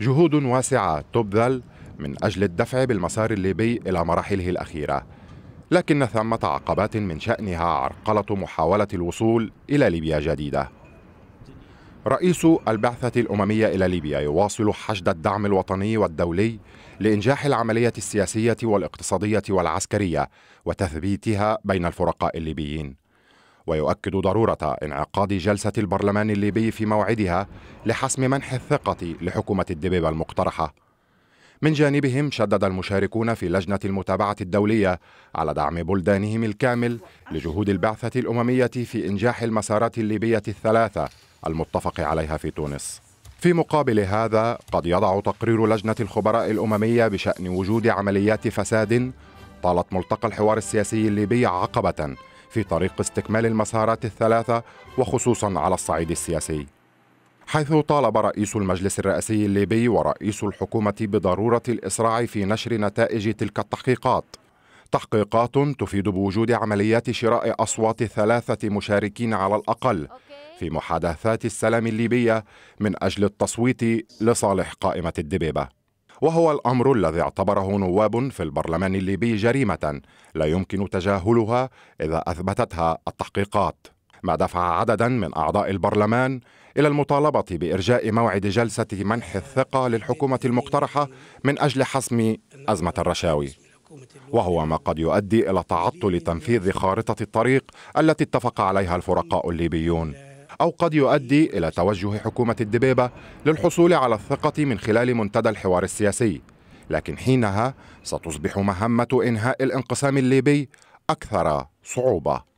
جهود واسعة تبذل من أجل الدفع بالمسار الليبي إلى مراحله الأخيرة لكن ثمة عقبات من شأنها عرقلة محاولة الوصول إلى ليبيا جديدة رئيس البعثة الأممية إلى ليبيا يواصل حشد الدعم الوطني والدولي لإنجاح العملية السياسية والاقتصادية والعسكرية وتثبيتها بين الفرقاء الليبيين ويؤكد ضرورة انعقاد جلسة البرلمان الليبي في موعدها لحسم منح الثقة لحكومة الدبيبة المقترحة من جانبهم شدد المشاركون في لجنة المتابعة الدولية على دعم بلدانهم الكامل لجهود البعثة الأممية في إنجاح المسارات الليبية الثلاثة المتفق عليها في تونس في مقابل هذا قد يضع تقرير لجنة الخبراء الأممية بشأن وجود عمليات فساد طالت ملتقى الحوار السياسي الليبي عقبة في طريق استكمال المسارات الثلاثة وخصوصا على الصعيد السياسي حيث طالب رئيس المجلس الرئاسي الليبي ورئيس الحكومة بضرورة الإسراع في نشر نتائج تلك التحقيقات تحقيقات تفيد بوجود عمليات شراء أصوات ثلاثة مشاركين على الأقل في محادثات السلام الليبية من أجل التصويت لصالح قائمة الدبيبة وهو الأمر الذي اعتبره نواب في البرلمان الليبي جريمة لا يمكن تجاهلها إذا أثبتتها التحقيقات ما دفع عددا من أعضاء البرلمان إلى المطالبة بإرجاء موعد جلسة منح الثقة للحكومة المقترحة من أجل حسم أزمة الرشاوي وهو ما قد يؤدي إلى تعطل تنفيذ خارطة الطريق التي اتفق عليها الفرقاء الليبيون أو قد يؤدي إلى توجه حكومة الدبيبة للحصول على الثقة من خلال منتدى الحوار السياسي لكن حينها ستصبح مهمة إنهاء الانقسام الليبي أكثر صعوبة